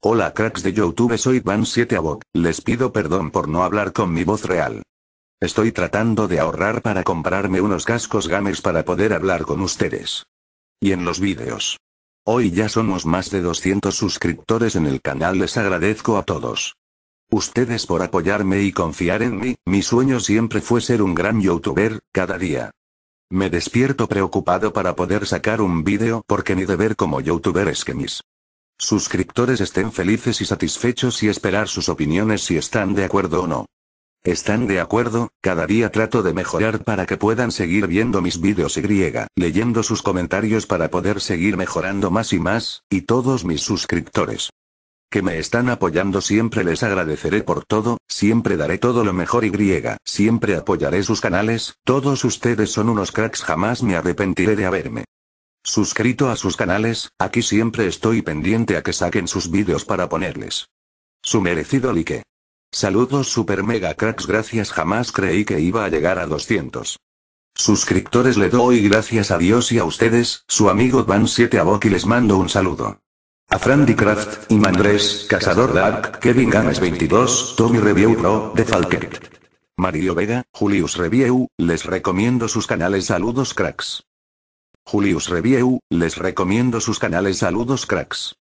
Hola cracks de YouTube soy Van 7 abot les pido perdón por no hablar con mi voz real. Estoy tratando de ahorrar para comprarme unos cascos gamers para poder hablar con ustedes. Y en los vídeos. Hoy ya somos más de 200 suscriptores en el canal les agradezco a todos. Ustedes por apoyarme y confiar en mí, mi sueño siempre fue ser un gran youtuber, cada día. Me despierto preocupado para poder sacar un vídeo porque mi deber como youtuber es que mis Suscriptores estén felices y satisfechos y esperar sus opiniones si están de acuerdo o no. ¿Están de acuerdo? Cada día trato de mejorar para que puedan seguir viendo mis vídeos y leyendo sus comentarios para poder seguir mejorando más y más, y todos mis suscriptores que me están apoyando siempre les agradeceré por todo, siempre daré todo lo mejor y siempre apoyaré sus canales, todos ustedes son unos cracks jamás me arrepentiré de haberme Suscrito a sus canales, aquí siempre estoy pendiente a que saquen sus vídeos para ponerles. Su merecido like. Saludos super mega cracks gracias jamás creí que iba a llegar a 200. Suscriptores le doy gracias a Dios y a ustedes, su amigo Van 7 a y les mando un saludo. A Frandy Craft, Imandres, Cazador Dark, Kevin Games 22, Tommy Review Pro, de Falket. Mario Vega, Julius Review, les recomiendo sus canales saludos cracks. Julius Review, les recomiendo sus canales Saludos cracks.